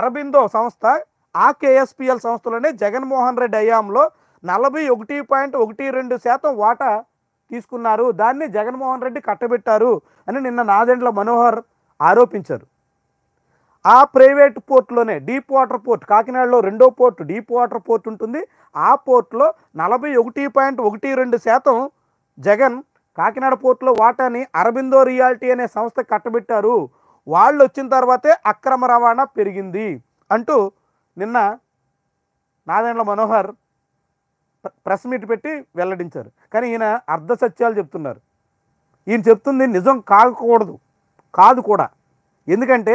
అరబిందో సంస్థ ఆ కేఎస్పిఎల్ సంస్థలోనే జగన్మోహన్ రెడ్డి హయాంలో నలభై ఒకటి పాయింట్ ఒకటి రెండు శాతం వాటా తీసుకున్నారు దాన్ని జగన్మోహన్ రెడ్డి కట్టబెట్టారు అని నిన్న నాదెండ్ల మనోహర్ ఆరోపించారు ఆ ప్రైవేట్ పోర్టులోనే డీప్ వాటర్ పోర్ట్ కాకినాడలో రెండో పోర్టు డీప్ వాటర్ పోర్ట్ ఉంటుంది ఆ పోర్టులో నలభై ఒకటి పాయింట్ ఒకటి రెండు శాతం జగన్ కాకినాడ పోర్టులో వాటాని అరబిందో రియాలిటీ అనే సంస్థ కట్టబెట్టారు వాళ్ళు వచ్చిన తర్వాతే అక్రమ రవాణా పెరిగింది అంటూ నిన్న నాదేండ్ల మనోహర్ ప్రెస్ మీట్ పెట్టి వెల్లడించారు కానీ ఈయన అర్ధ సత్యాలు చెప్తున్నారు ఈయన చెప్తుంది నిజం కాకూడదు కాదు కూడా ఎందుకంటే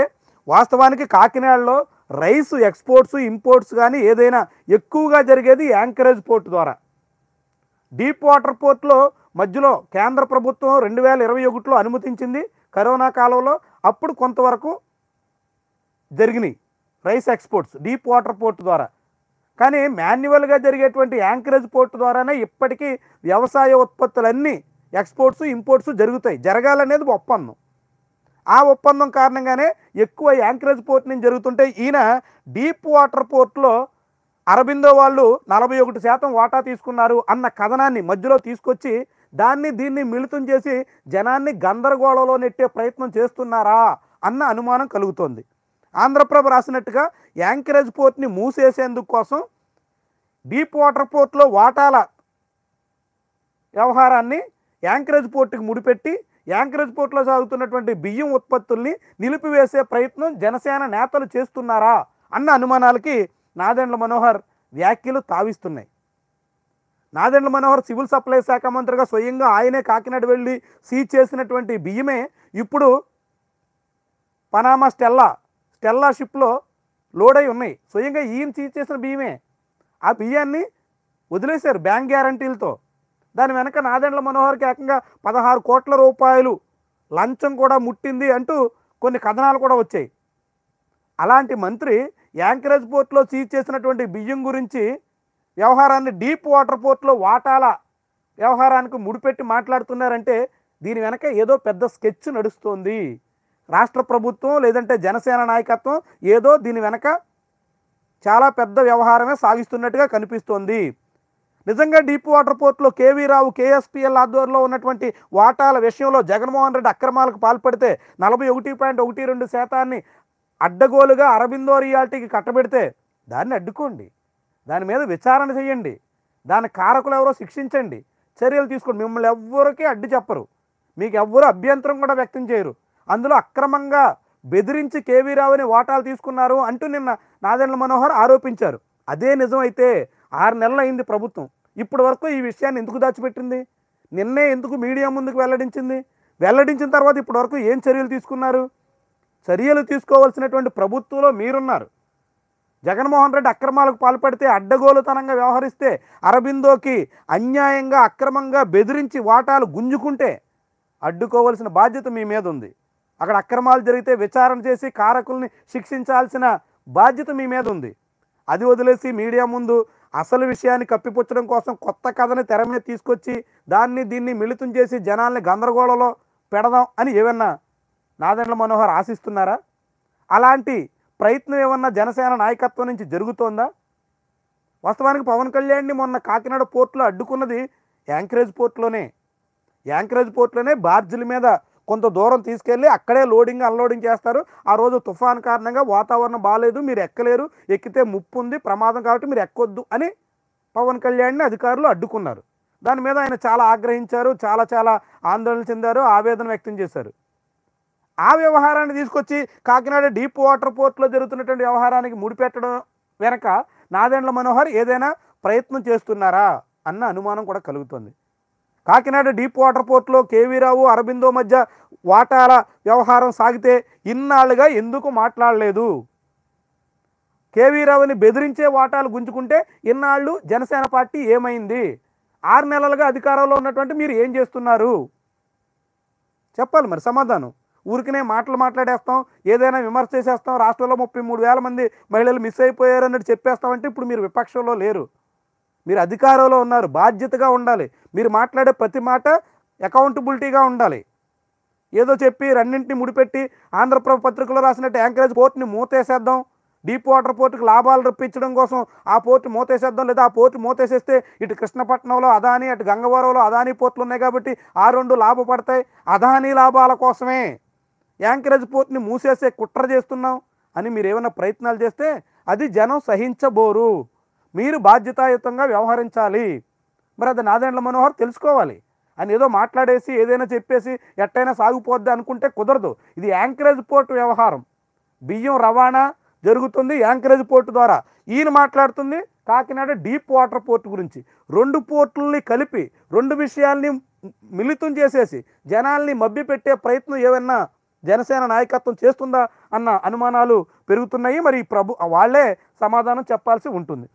వాస్తవానికి కాకినాడలో రైస్ ఎక్స్పోర్ట్స్ ఇంపోర్ట్స్ కానీ ఏదైనా ఎక్కువగా జరిగేది యాంకరేజ్ పోర్ట్ ద్వారా డీప్ వాటర్ పోర్ట్లో మధ్యలో కేంద్ర ప్రభుత్వం రెండు వేల ఇరవై ఒకటిలో అనుమతించింది కరోనా కాలంలో అప్పుడు కొంతవరకు జరిగినాయి rice exports deep water port ద్వారా కానీ మాన్యువల్గా జరిగేటువంటి యాంకరేజ్ పోర్ట్ ద్వారానే ఇప్పటికీ వ్యవసాయ ఉత్పత్తులన్నీ ఎక్స్పోర్ట్స్ ఇంపోర్ట్స్ జరుగుతాయి జరగాలనేది ఒప్పందం ఆ ఒప్పందం కారణంగానే ఎక్కువ యాంకరేజ్ పోర్ట్ నుంచి జరుగుతుంటే ఈయన డీప్ వాటర్ పోర్ట్లో అరబిందో వాళ్ళు నలభై ఒకటి శాతం వాటా తీసుకున్నారు అన్న కథనాన్ని మధ్యలో తీసుకొచ్చి దాన్ని దీన్ని మిళితం చేసి జనాన్ని గందరగోళంలో నెట్టే ప్రయత్నం చేస్తున్నారా అన్న అనుమానం కలుగుతోంది ఆంధ్రప్రభ రాసినట్టుగా యాంకరేజ్ పోర్ట్ని మూసేసేందుకు కోసం డీప్ వాటర్ పోర్ట్లో వాటాల వ్యవహారాన్ని యాంకరేజ్ పోర్టుకి ముడిపెట్టి యాంకరేజ్ పోర్ట్లో సాగుతున్నటువంటి బియ్యం ఉత్పత్తుల్ని నిలిపివేసే ప్రయత్నం జనసేన నేతలు చేస్తున్నారా అన్న అనుమానాలకి నాదెండ్ల మనోహర్ వ్యాఖ్యలు తావిస్తున్నాయి నాదెండ్ల మనోహర్ సివిల్ సప్లై శాఖ మంత్రిగా స్వయంగా ఆయనే కాకినాడ వెళ్ళి సీజ్ చేసినటువంటి బియ్యమే ఇప్పుడు పనామా స్టెల్లా స్టెల్లా షిప్లో లోడ్ అయి ఉన్నాయి స్వయంగా ఈయన సీజ్ చేసిన బియ్యమే ఆ బియ్యాన్ని వదిలేశారు బ్యాంక్ గ్యారంటీలతో దాని వెనక నాదెండ్ల మనోహర్కి ఏకంగా పదహారు కోట్ల రూపాయలు లంచం కూడా ముట్టింది అంటూ కొన్ని కథనాలు కూడా వచ్చాయి అలాంటి మంత్రి యాంకరేజ్ పోర్ట్లో సీజ్ చేసినటువంటి బియ్యం గురించి వ్యవహారాన్ని డీప్ వాటర్ పోర్ట్లో వాటాల వ్యవహారానికి ముడిపెట్టి మాట్లాడుతున్నారంటే దీని వెనక ఏదో పెద్ద స్కెచ్ నడుస్తోంది రాష్ట్ర ప్రభుత్వం లేదంటే జనసేన నాయకత్వం ఏదో దీని వెనక చాలా పెద్ద వ్యవహారమే సాగిస్తున్నట్టుగా కనిపిస్తోంది నిజంగా డీప్ వాటర్ పోర్ట్లో కేవీ రావు కేఎస్పిఎల్ ఆధ్వర్యంలో ఉన్నటువంటి వాటాల విషయంలో జగన్మోహన్ రెడ్డి అక్రమాలకు పాల్పడితే నలభై ఒకటి పాయింట్ ఒకటి రెండు శాతాన్ని అడ్డగోలుగా అరబిందో రియాలిటీకి కట్టబెడితే దాన్ని అడ్డుకోండి దాని మీద విచారణ చేయండి దాని కారకులు ఎవరో శిక్షించండి చర్యలు తీసుకోండి మిమ్మల్ని ఎవ్వరికీ అడ్డు చెప్పరు మీకు ఎవ్వరూ అభ్యంతరం కూడా వ్యక్తం చేయరు అందులో అక్రమంగా బెదిరించి కేవీ రావుని వాటాలు తీసుకున్నారు అంటూ నిన్న నాదెండ్ల మనోహర్ ఆరోపించారు అదే నిజమైతే ఆరు నెలలు అయింది ప్రభుత్వం ఇప్పటి వరకు ఈ విషయాన్ని ఎందుకు దాచిపెట్టింది నిన్నే ఎందుకు మీడియా ముందుకు వెల్లడించింది వెల్లడించిన తర్వాత ఇప్పటి వరకు ఏం చర్యలు తీసుకున్నారు చర్యలు తీసుకోవాల్సినటువంటి ప్రభుత్వంలో మీరున్నారు జగన్మోహన్ రెడ్డి అక్రమాలకు పాల్పడితే అడ్డగోలుతనంగా వ్యవహరిస్తే అరబిందోకి అన్యాయంగా అక్రమంగా బెదిరించి వాటాలు గుంజుకుంటే అడ్డుకోవలసిన బాధ్యత మీ మీద ఉంది అక్కడ అక్రమాలు జరిగితే విచారణ చేసి కారకుల్ని శిక్షించాల్సిన బాధ్యత మీ మీద ఉంది అది వదిలేసి మీడియా ముందు అసలు విషయాన్ని కప్పిపుచ్చడం కోసం కొత్త కథని తెర మీద తీసుకొచ్చి దాన్ని దీన్ని మిళితం చేసి జనాల్ని గందరగోళంలో పెడదాం అని ఏమన్నా నాదండ్ల మనోహర్ ఆశిస్తున్నారా అలాంటి ప్రయత్నం ఏమన్నా జనసేన నాయకత్వం నుంచి జరుగుతోందా వాస్తవానికి పవన్ కళ్యాణ్ని మొన్న కాకినాడ పోర్టులో అడ్డుకున్నది యాంకరేజ్ పోర్ట్లోనే యాంకరేజ్ పోర్ట్లోనే బార్జీల మీద కొంత దూరం తీసుకెళ్ళి అక్కడే లోడింగ్ అన్లోడింగ్ చేస్తారు ఆ రోజు తుఫాన్ కారణంగా వాతావరణం బాగాలేదు మీరు ఎక్కలేరు ఎక్కితే ముప్పు ఉంది ప్రమాదం కాబట్టి మీరు ఎక్కొద్దు అని పవన్ కళ్యాణ్ని అధికారులు అడ్డుకున్నారు దాని మీద ఆయన చాలా ఆగ్రహించారు చాలా చాలా ఆందోళన చెందారు ఆవేదన వ్యక్తం చేశారు ఆ వ్యవహారాన్ని తీసుకొచ్చి కాకినాడ డీప్ వాటర్ పోర్ట్లో జరుగుతున్నటువంటి వ్యవహారానికి ముడిపెట్టడం వెనక నాదెండ్ల మనోహర్ ఏదైనా ప్రయత్నం చేస్తున్నారా అన్న అనుమానం కూడా కలుగుతుంది కాకినాడ డీప్ వాటర్ పోర్ట్లో కేవీరావు అరబిందో మధ్య వాటాల వ్యవహారం సాగితే ఇన్నాళ్ళుగా ఎందుకు మాట్లాడలేదు కేవీరావుని బెదిరించే వాటాలు గుంజుకుంటే ఇన్నాళ్ళు జనసేన పార్టీ ఏమైంది ఆరు నెలలుగా అధికారంలో ఉన్నటువంటి మీరు ఏం చేస్తున్నారు చెప్పాలి మరి సమాధానం ఊరికనే మాటలు మాట్లాడేస్తాం ఏదైనా విమర్శ చేసేస్తాం రాష్ట్రంలో ముప్పై మూడు వేల మంది మహిళలు మిస్ అయిపోయారు అన్నట్టు చెప్పేస్తామంటే ఇప్పుడు మీరు విపక్షంలో లేరు మీరు అధికారంలో ఉన్నారు బాధ్యతగా ఉండాలి మీరు మాట్లాడే ప్రతి మాట అకౌంటబిలిటీగా ఉండాలి ఏదో చెప్పి రెండింటిని ముడిపెట్టి ఆంధ్రప్రభ పత్రికలో రాసినట్టు యాంకరేజ్ పోర్టుని మూతేసేద్దాం డీప్ వాటర్ పోర్టుకు లాభాలు రప్పించడం కోసం ఆ పోర్టు మూతేసేద్దాం లేదా ఆ పోర్టు మూతేసేస్తే ఇటు కృష్ణపట్నంలో అదాని అటు గంగవరంలో అదానీ పోర్టులు ఉన్నాయి కాబట్టి ఆ రెండు లాభపడతాయి అదానీ లాభాల కోసమే యాంకరేజ్ పోర్ట్ని మూసేసే కుట్ర చేస్తున్నాం అని మీరు ఏమైనా ప్రయత్నాలు చేస్తే అది జనం సహించబోరు మీరు బాధ్యతాయుతంగా వ్యవహరించాలి మరి అది నాదేండ్ల మనోహర్ తెలుసుకోవాలి అని ఏదో మాట్లాడేసి ఏదైనా చెప్పేసి ఎట్టైనా సాగిపోద్ది అనుకుంటే కుదరదు ఇది యాంకరేజ్ పోర్ట్ వ్యవహారం బియ్యం రవాణా జరుగుతుంది యాంకరేజ్ పోర్టు ద్వారా ఈయన మాట్లాడుతుంది కాకినాడ డీప్ వాటర్ పోర్ట్ గురించి రెండు పోర్టుల్ని కలిపి రెండు విషయాల్ని మిళితం చేసేసి జనాల్ని మభ్యపెట్టే ప్రయత్నం ఏమైనా జనసేన నాయకత్వం చేస్తుందా అన్న అనుమానాలు పెరుగుతున్నాయి మరి ప్రభు వాళ్లే సమాధానం చెప్పాల్సి ఉంటుంది